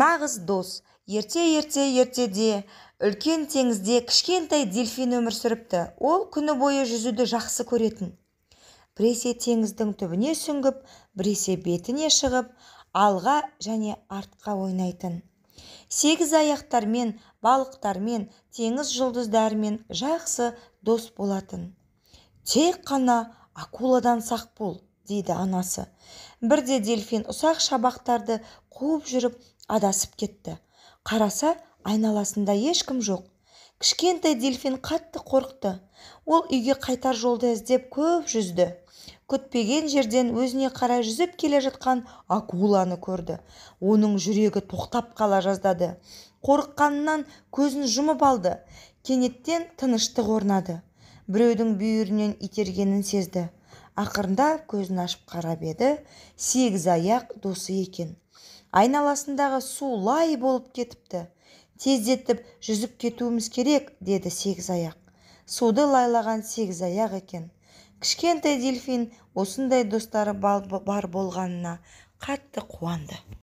нағыз дос ерте-ерте ертеде үлкен теңізде кішкентай дельфин өмір сүріпті ол күні бойы жүзуді жақсы көретін біресе теңіздің түбіне сүңгіп біресе бетіне шығып алға және артқа ойнайтын сегіз аяқтармен балықтармен теңіз жұлдыздарымен жақсы дос болатын тек қана акуладан сақ бол дейді анасы бірде дельфин ұсақ шабақтарды қуып жүріп адасып кетті қараса айналасында ешкім жоқ кішкентай дельфин қатты қорықты ол үйге қайтар жолды іздеп көп жүзді күтпеген жерден өзіне қарай жүзіп келе жатқан акуланы көрді оның жүрегі тоқтап қала жаздады қорыққанынан көзін жұмып алды кенеттен тыныштық орнады біреудің бүйірінен итергенін сезді Ақырында көзін ашып қарап еді сегіз аяқ досы екен айналасындағы су лай болып кетіпті тездетіп жүзіп кетуіміз керек деді сегіз аяқ суды лайлаған сегіз аяқ екен кішкентай дельфин осындай достары бар болғанына қатты қуанды